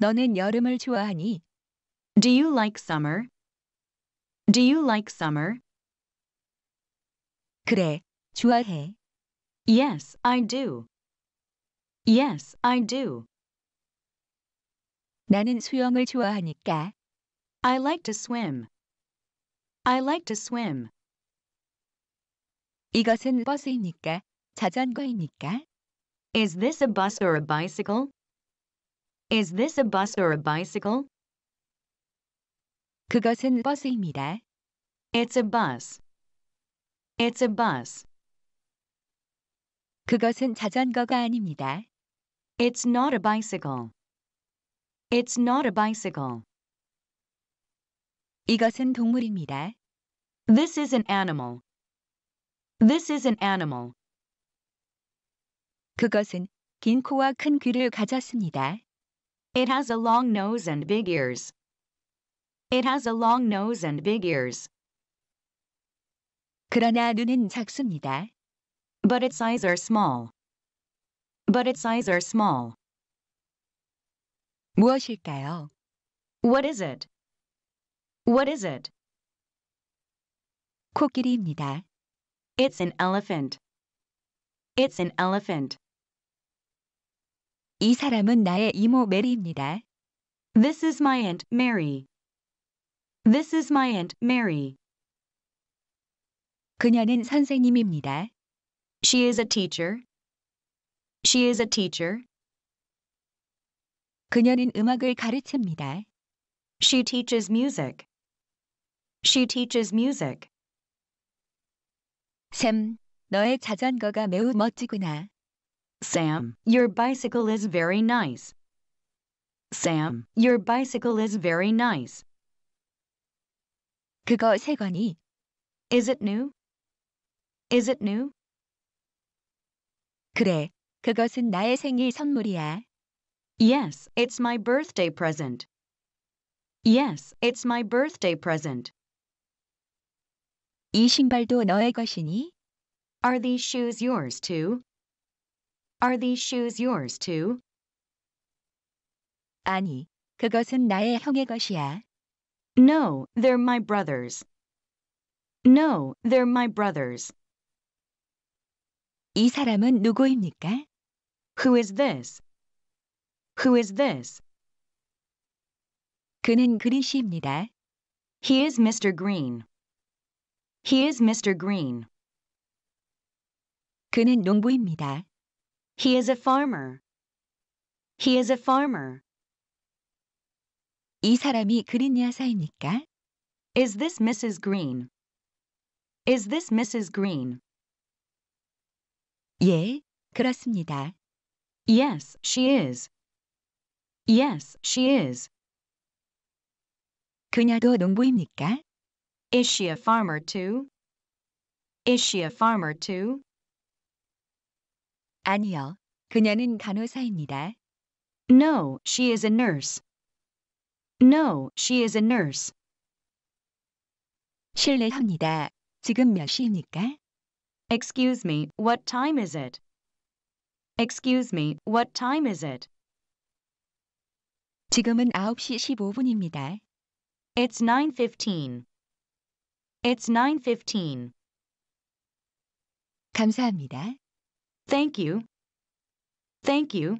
너는 여름을 좋아하니? Do you like summer? Do you like summer? 그래, 좋아해. Yes, I do. Yes, I do. 나는 수영을 좋아하니까. I like to swim. I like to swim. 이것은 버스입니까? 자전거입니까? Is this a bus or a bicycle? Is this a bus or a bicycle? 그것은 버스입니다. It's a bus. It's a bus. 그것은 자전거가 아닙니다. It's not a bicycle. It's not a bicycle. 이것은 동물입니다. This is an animal. This is an animal. 그것은 긴 코와 큰 귀를 가졌습니다. It has a long nose and big ears. It has a long nose and big ears. 그러나 눈은 작습니다. But its eyes are small. But its eyes are small. 무엇일까요? What is it? What is it? 코끼리입니다. It's an elephant. It's an elephant. 이 사람은 나의 이모 메리입니다. This is my aunt Mary. This is my aunt Mary. 그녀는 선생님입니다. She is a teacher. She is a teacher. 그녀는 음악을 가르칩니다. She teaches music. She teaches music. 샘, 너의 자전거가 매우 멋지구나. Sam, your bicycle is very nice. Sam, your bicycle is very nice. 그거 세관이. Is it new? Is it new? 그래, 그것은 나의 생일 선물이야. Yes, it's my birthday present. Yes, it's my birthday present. 이 신발도 너의 것이니? Are these shoes yours too? Are these shoes yours too? 아니, 그것은 나의 형의 것이야. No, they're my brother's. No, they're my brother's. 이 사람은 누구입니까? Who is this? Who is this? 그는 그리시입니다. He is Mr. Green. He is Mr. Green. 그는 농부입니다. He is a farmer. He is a farmer. 이 사람이 그린 여사입니까? Is this Mrs. Green? Is this Mrs. Green? 예, 그렇습니다. Yes, she is. Yes, she is. 그녀도 농부입니까? Is she a farmer too? Is she a farmer too? 아니요. 그녀는 간호사입니다. No, she is a nurse. No, she is a nurse. 실례합니다. 지금 몇 시입니까? Excuse me, what time is it? Excuse me, what time is it? 지금은 9시 15분입니다. It's 9:15. It's 9:15. 감사합니다. Thank you. Thank you.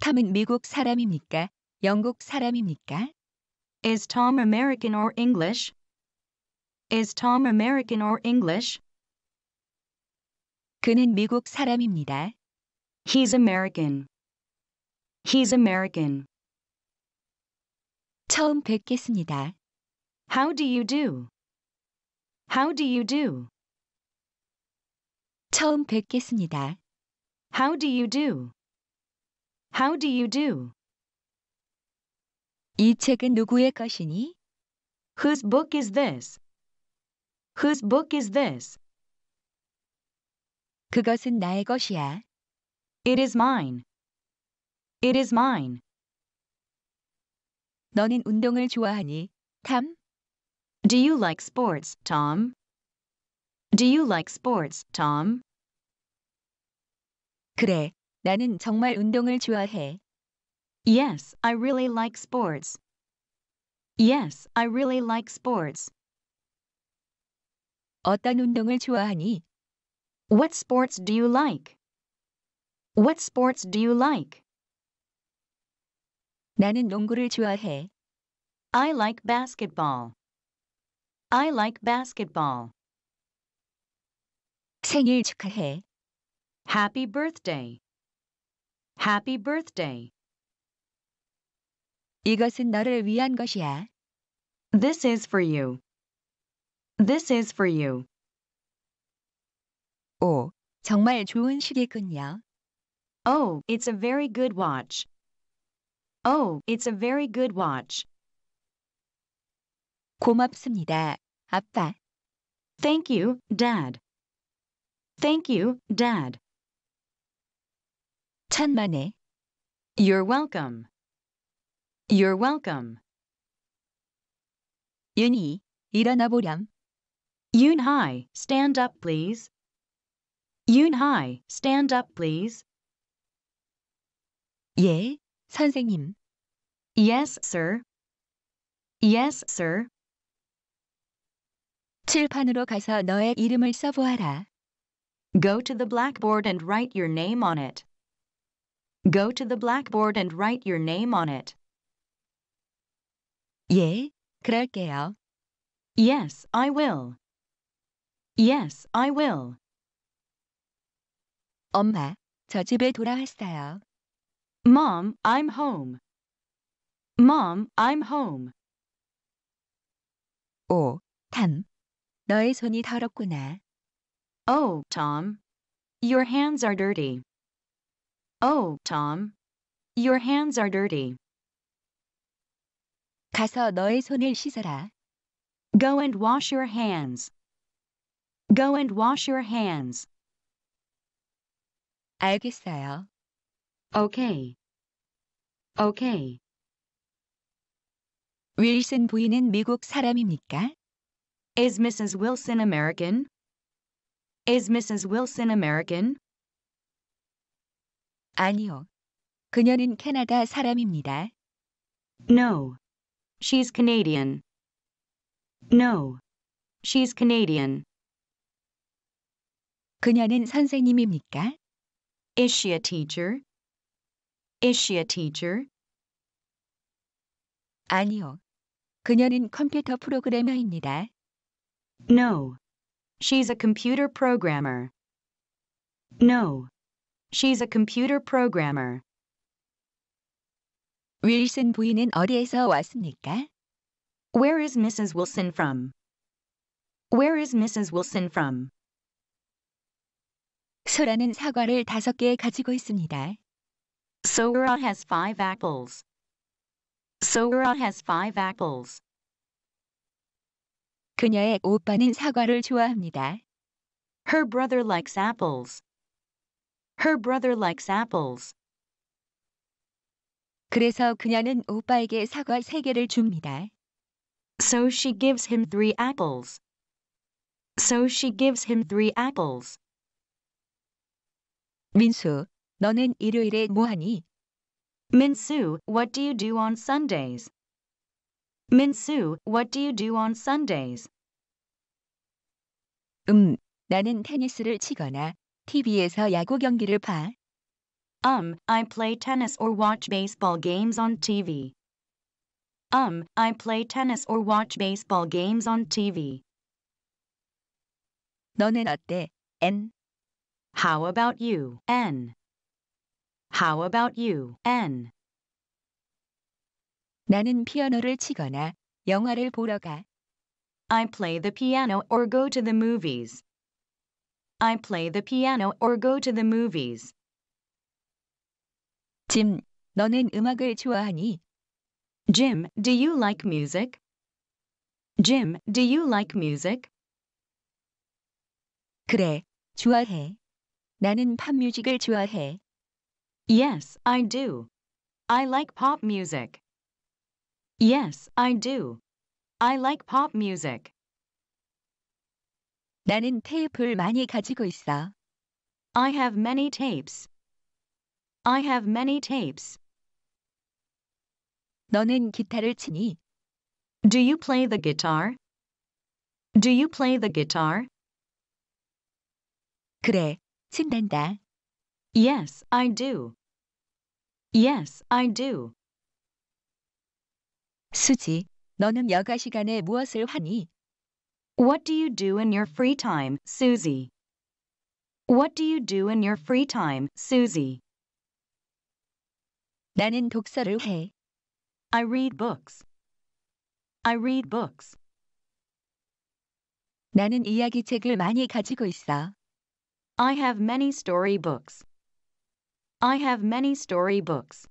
탐은 미국 사람입니까? 영국 사람입니까? Is Tom American or English? Is Tom American or English? 그는 미국 사람입니다. He's American. He's American. 처음 뵙겠습니다. How do you do? How do you do? 처음 뵙겠습니다. How do you do? How do you do? 이 책은 누구의 것이니? Whose book is this? Whose book is this? 그것은 나의 것이야. It is mine. It is mine. 너는 운동을 좋아하니, 탐? Do you like sports, Tom? Do you like sports, Tom? 그래, 나는 정말 운동을 좋아해. Yes, I really like sports. Yes, I really like sports. 어떤 운동을 좋아하니? What sports do you like? What sports do you like? 나는 농구를 좋아해. I like basketball. I like basketball. 생일 축하해. Happy birthday. Happy birthday. 이것은 너를 위한 것이야. This is for you. This is for you. 오, 정말 좋은 시계군요. Oh, it's a very good watch. Oh, it's a very good watch. 고맙습니다, 아빠. Thank you, Dad. Thank you, Dad. 천만에. You're welcome. You're welcome. 윤희, 일어나 보렴. Yunhai, stand up please. Yunhai, stand up please. 예, 선생님. Yes, sir. Yes, sir. 칠판으로 가서 너의 이름을 써보아라. Go to the blackboard and write your name on it. Go to the blackboard and write your name on it. 예, 그럴게요. Yes, I will. Yes, I will. 엄마, 저 집에 돌아왔어요. Mom, I'm home. Mom, I'm home. 5. 탐, 너의 손이 더럽구나. Oh, Tom, your hands are dirty. Oh, Tom, your hands are dirty. 가서 너의 손을 씻어라. Go and wash your hands. Go and wash your hands. 알겠어요. Okay. Okay. 윌슨 부인은 미국 사람입니까? Is Mrs. Wilson American? Is Mrs. Wilson American? 아니요. 그녀는 캐나다 사람입니다. No. She's Canadian. No. She's Canadian. 그녀는 선생님입니까? Is she a teacher? Is she a teacher? 아니요. 그녀는 컴퓨터 프로그래머입니다. No. She's a computer programmer. No. She's a computer programmer. 윌슨 부인은 어디에서 왔습니까? Where is Mrs. Wilson from? Where is Mrs. Wilson from? 소라는 사과를 다섯 개 가지고 있습니다. Sora has five apples. Sora has five apples. 그녀의 오빠는 사과를 좋아합니다. Her brother likes apples. Her brother likes apples. 그래서 그녀는 오빠에게 사과 3개를 줍니다. So she gives him three apples. So she gives him three apples. 민수, 너는 일요일에 뭐 하니? Minsu, what do you do on Sundays? 민수, what do you do on Sundays? 음, 나는 테니스를 치거나 TV에서 야구 경기를 봐. Um, I play tennis or watch baseball games on TV. Um, I play tennis or watch baseball games on TV. 너는 어때, N? How about you, N? How about you, N? 나는 피아노를 치거나 영화를 보러 가. I play the piano or go to the movies. I play the piano or go to the movies. 짐, 너는 음악을 좋아하니? Jim, do you like music? Jim, do you like music? 그래, 좋아해. 나는 팝 뮤직을 좋아해. Yes, I do. I like pop music. Yes, I do. I like pop music. 나는 테이프를 많이 가지고 있어. I have many tapes. I have many tapes. 너는 기타를 치니? Do you play the guitar? Do you play the guitar? 그래, 친단다. Yes, I do. Yes, I do. 수지, 너는 여가 시간에 무엇을 하니? What do you do in your free time, Susie? What do you do in your free time, Susie? 나는 독서를 해. I read books. I read books. 나는 이야기책을 많이 가지고 있어. I have many story books. I have many story books.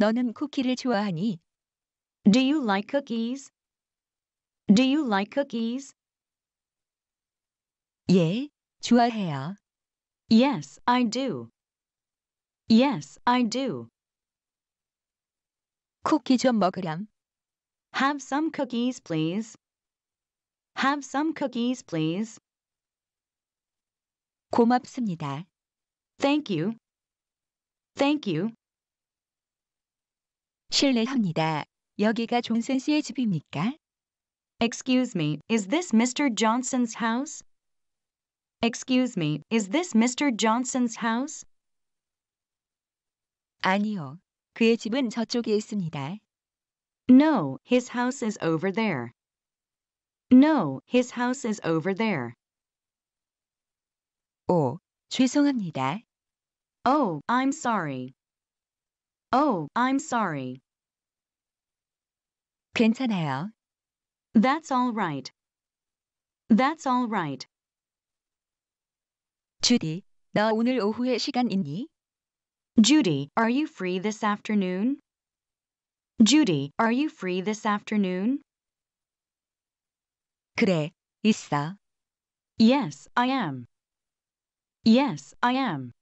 너는 쿠키를 좋아하니? Do you like cookies? Do you like cookies? 예, 좋아해요. Yes, I do. Yes, I do. 쿠키 좀 먹으렴. Have some cookies, please. Have some cookies, please. 고맙습니다. Thank you. Thank you. 실례합니다. 여기가 존슨 씨의 집입니까? Excuse me, is this Mr. Johnson's house? Excuse me, is this Mr. Johnson's house? 아니요. 그의 집은 저쪽에 있습니다. No, his house is over there. No, his house is over there. 오, 죄송합니다. Oh, I'm sorry. Oh, I'm sorry. 괜찮아요. That's all right. That's all right. 주디, 너 오늘 오후에 시간 있니? Judy, are you free this afternoon? Judy, are you free this afternoon? 그래, 있어. Yes, I am. Yes, I am.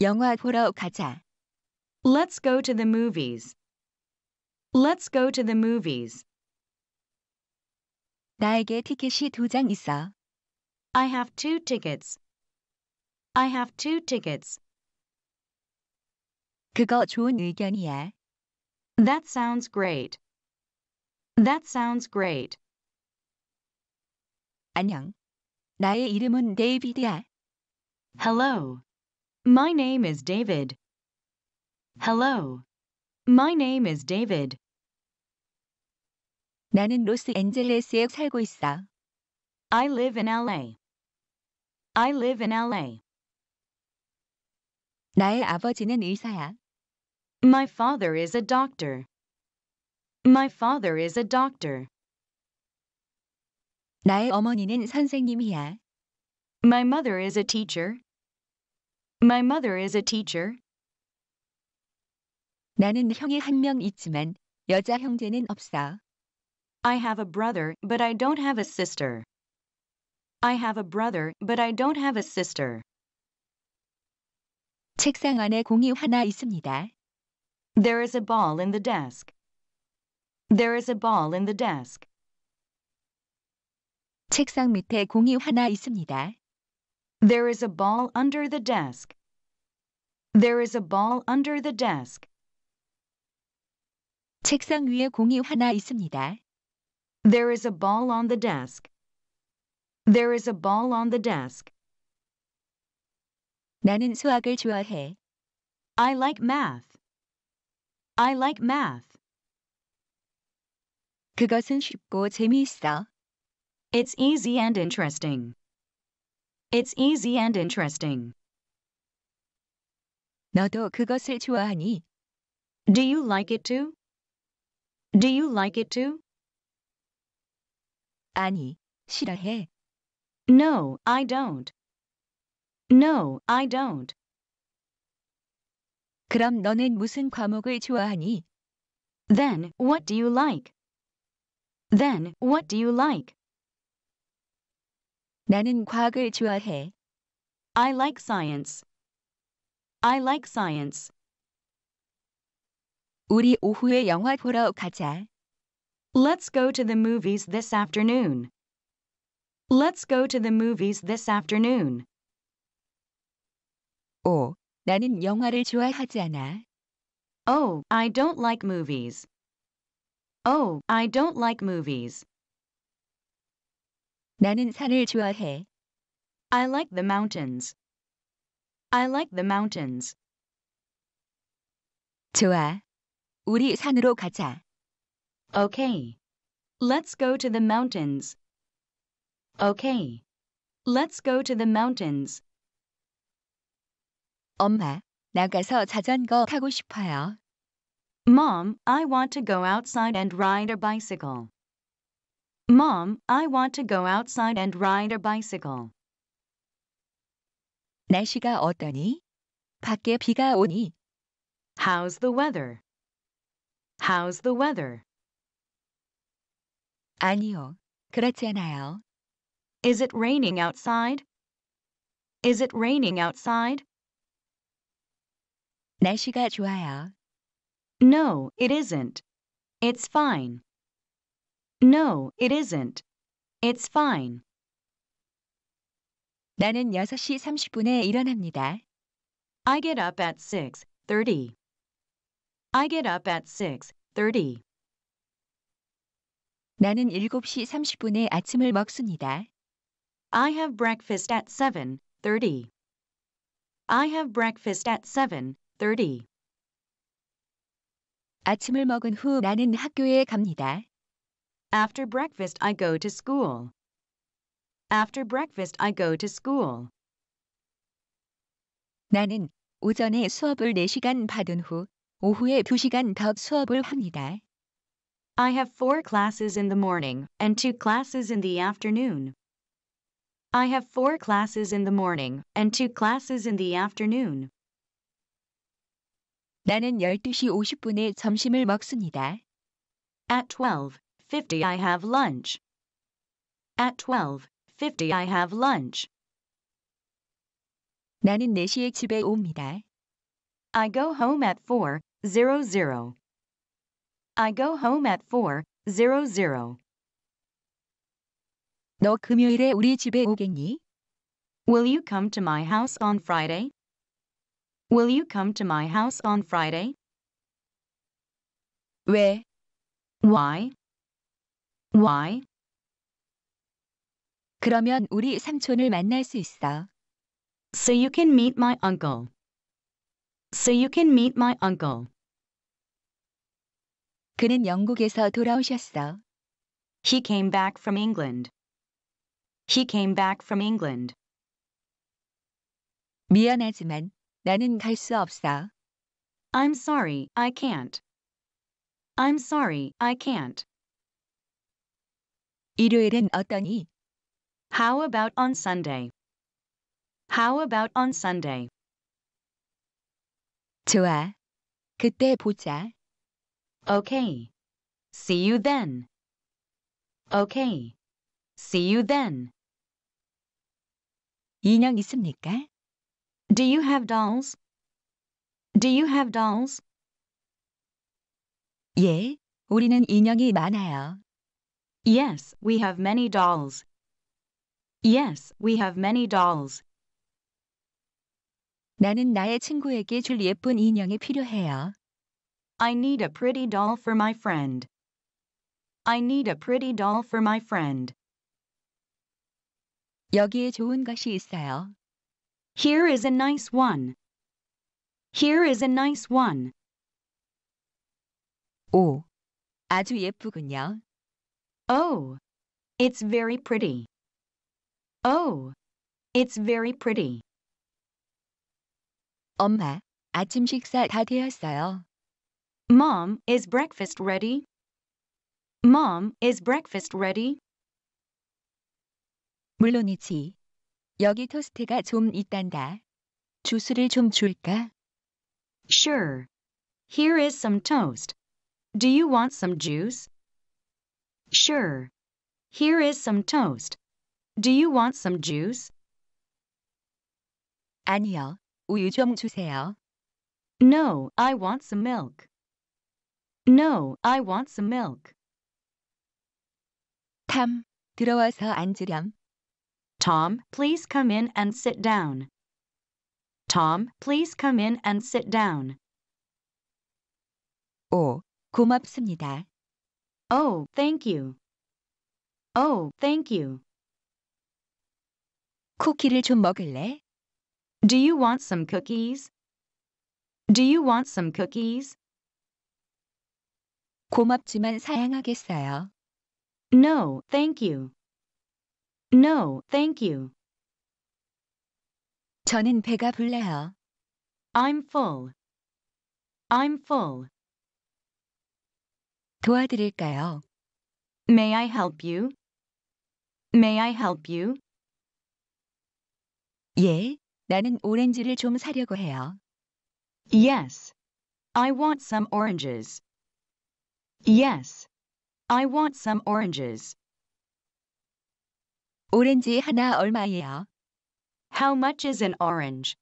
영화 보러 가자. Let's go to the movies. Let's go to the movies. 나에게 티켓이 두 장 있어. I have two tickets. I have two tickets. 그거 좋은 의견이야. That sounds great. That sounds great. 안녕. 나의 이름은 데이비드야. Hello, my name is David. Hello. My name is David. 나는 로스앤젤레스에 살고 있어. I live in LA. I live in LA. 나의 아버지는 의사야. My father is a doctor. My father is a doctor. 나의 어머니는 선생님이야. My mother is a teacher. My mother is a teacher. 나는 형이 한 명 있지만 여자 형제는 없어. I have a brother, but I don't have a sister. I have a brother, but I don't have a sister. 책상 안에 공이 하나 있습니다. There is a ball in the desk. There is a ball in the desk. 책상 밑에 공이 하나 있습니다. There is a ball under the desk. There is a ball under the desk. 책상 위에 공이 하나 있습니다. There is a ball on the desk. There is a ball on the desk. 나는 수학을 좋아해. I like math. I like math. 그것은 쉽고 재미있어. It's easy and interesting. It's easy and interesting. 너도 그것을 좋아하니? Do you like it too? Do you like it too? 아니, 싫어해. No, I don't. No, I don't. 그럼 너는 무슨 과목을 좋아하니? Then, what do you like? Then, what do you like? 나는 과학을 좋아해. I like science. I like science. 우리 오후에 영화 보러 가자. Let's go to the movies this afternoon. Let's go to the movies this afternoon. 오, 나는 영화를 좋아하지 않아. Oh, I don't like movies. Oh, I don't like movies. 나는 산을 좋아해. I like the mountains. I like the mountains. 좋아. 우리 산으로 가자. Okay. Let's go to the mountains. Okay. Let's go to the mountains. 엄마, 나가서 자전거 타고 싶어요. Mom, I want to go outside and ride a bicycle. Mom, I want to go outside and ride a bicycle. 날씨가 어떠니? 밖에 비가 오니? How's the weather? How's the weather? 아니요. 그렇지 않아요. Is it raining outside? Is it raining outside? 날씨가 좋아요. No, it isn't. It's fine. No, it isn't. It's fine. 나는 6시 30분에 일어납니다. I get up at 6:30. I get up at 6:30. 나는 7시 30분에 아침을 먹습니다. I have breakfast at 7:30. I have breakfast at 7:30. 아침을 먹은 후 나는 학교에 갑니다. After breakfast, I go to school. After breakfast, I go to school. 나는 오전에 수업을 4시간 받은 후 오후에 2시간 더 수업을 합니다. I have four classes in the morning and two classes in the afternoon. I have four classes in the morning and two classes in the afternoon. 나는 12시 50분에 점심을 먹습니다. At 12 50 I have lunch. At 12:50 I have lunch. 나는 4시에 집에 옵니다. I go home at 4:00. I go home at 4:00. 너 금요일에 우리 집에 오겠니? Will you come to my house on Friday? Will you come to my house on Friday? 왜? Why? Why? 그러면 우리 삼촌을 만날 수 있어. So you can meet my uncle. So you can meet my uncle. 그는 영국에서 돌아오셨어. He came back from England. He came back from England. 미안하지만 나는 갈 수 없어. I'm sorry, I can't. I'm sorry, I can't. 일요일엔 어떠니? How about on Sunday? How about on Sunday? 좋아. 그때 보자. Okay. See you then. Okay. See you then. 인형 있습니까? Do you have dolls? Do you have dolls? 예, 우리는 인형이 많아요. Yes, we have many dolls. Yes, we have many dolls. 나는 나의 친구에게 줄 예쁜 인형이 필요해요. I need a pretty doll for my friend. I need a pretty doll for my friend. 여기에 좋은 것이 있어요. Here is a nice one. Here is a nice one. 오, 아주 예쁘군요. Oh, it's very pretty. Oh, it's very pretty. 엄마, 아침 식사 다 되었어요. Mom, is breakfast ready? Mom, is breakfast ready? 물론이지. 여기 토스트가 좀 있단다. 주스를 좀 줄까? Sure. Here is some toast. Do you want some juice? Sure. Here is some toast. Do you want some juice? 아니요. 우유 좀 주세요. No, I want some milk. No, I want some milk. 탐, 들어와서 앉으렴. Tom, please come in and sit down. Tom, please come in and sit down. 오, 고맙습니다. Oh, thank you. Oh, thank you. 쿠키를 좀 먹을래? Do you want some cookies? Do you want some cookies? 고맙지만 사양하겠어요. No, thank you. No, thank you. 저는 배가 불러요. I'm full. I'm full. 도와드릴까요? May I help you? May I help you? 예, 나는 오렌지를 좀 사려고 해요. Yes. I want some oranges. Yes. I want some oranges. 오렌지 하나 얼마예요? How much is an orange?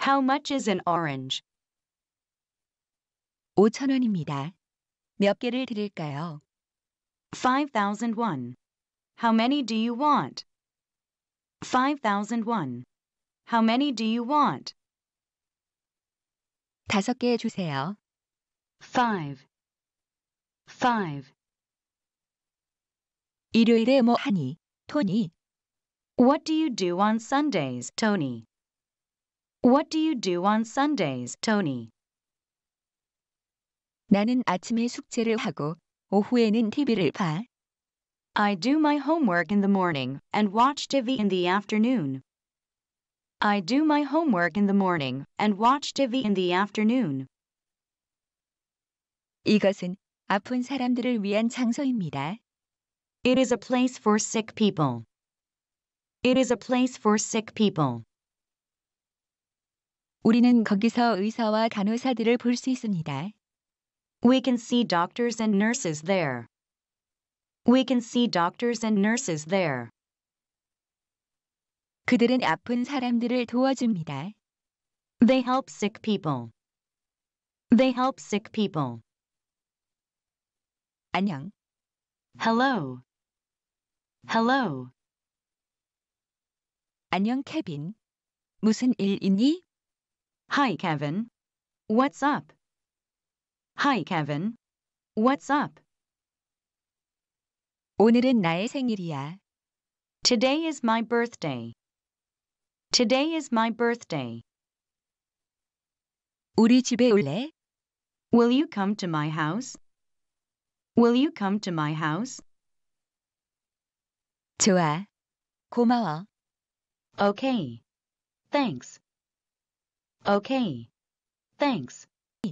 How much is an orange? 5,000원입니다. 몇 개를 드릴까요? 5001. How many do you want? 5001. How many do you want? 다섯 개 주세요. 5. 5. 일요일에 뭐 하니, 토니? What do you do on Sundays, Tony? What do you do on Sundays, Tony? 나는 아침에 숙제를 하고 오후에는 TV를 봐. I do my homework in the morning and watch TV in the afternoon. I do my homework in the morning and watch TV in the afternoon. 이것은 아픈 사람들을 위한 장소입니다. It is a place for sick people. It is a place for sick people. 우리는 거기서 의사와 간호사들을 볼 수 있습니다. We can see doctors and nurses there. We can see doctors and nurses there. 그들은 아픈 사람들을 도와줍니다. They help sick people. They help sick people. 안녕. Hello. Hello. 안녕, 케빈. 무슨 일 있니? Hi, Kevin. What's up? Hi, Kevin. What's up? 오늘은 나의 생일이야. Today is my birthday. Today is my birthday. 우리 집에 올래? Will you come to my house? Will you come to my house? 좋아. 고마워. Okay. Thanks. Okay. Thanks.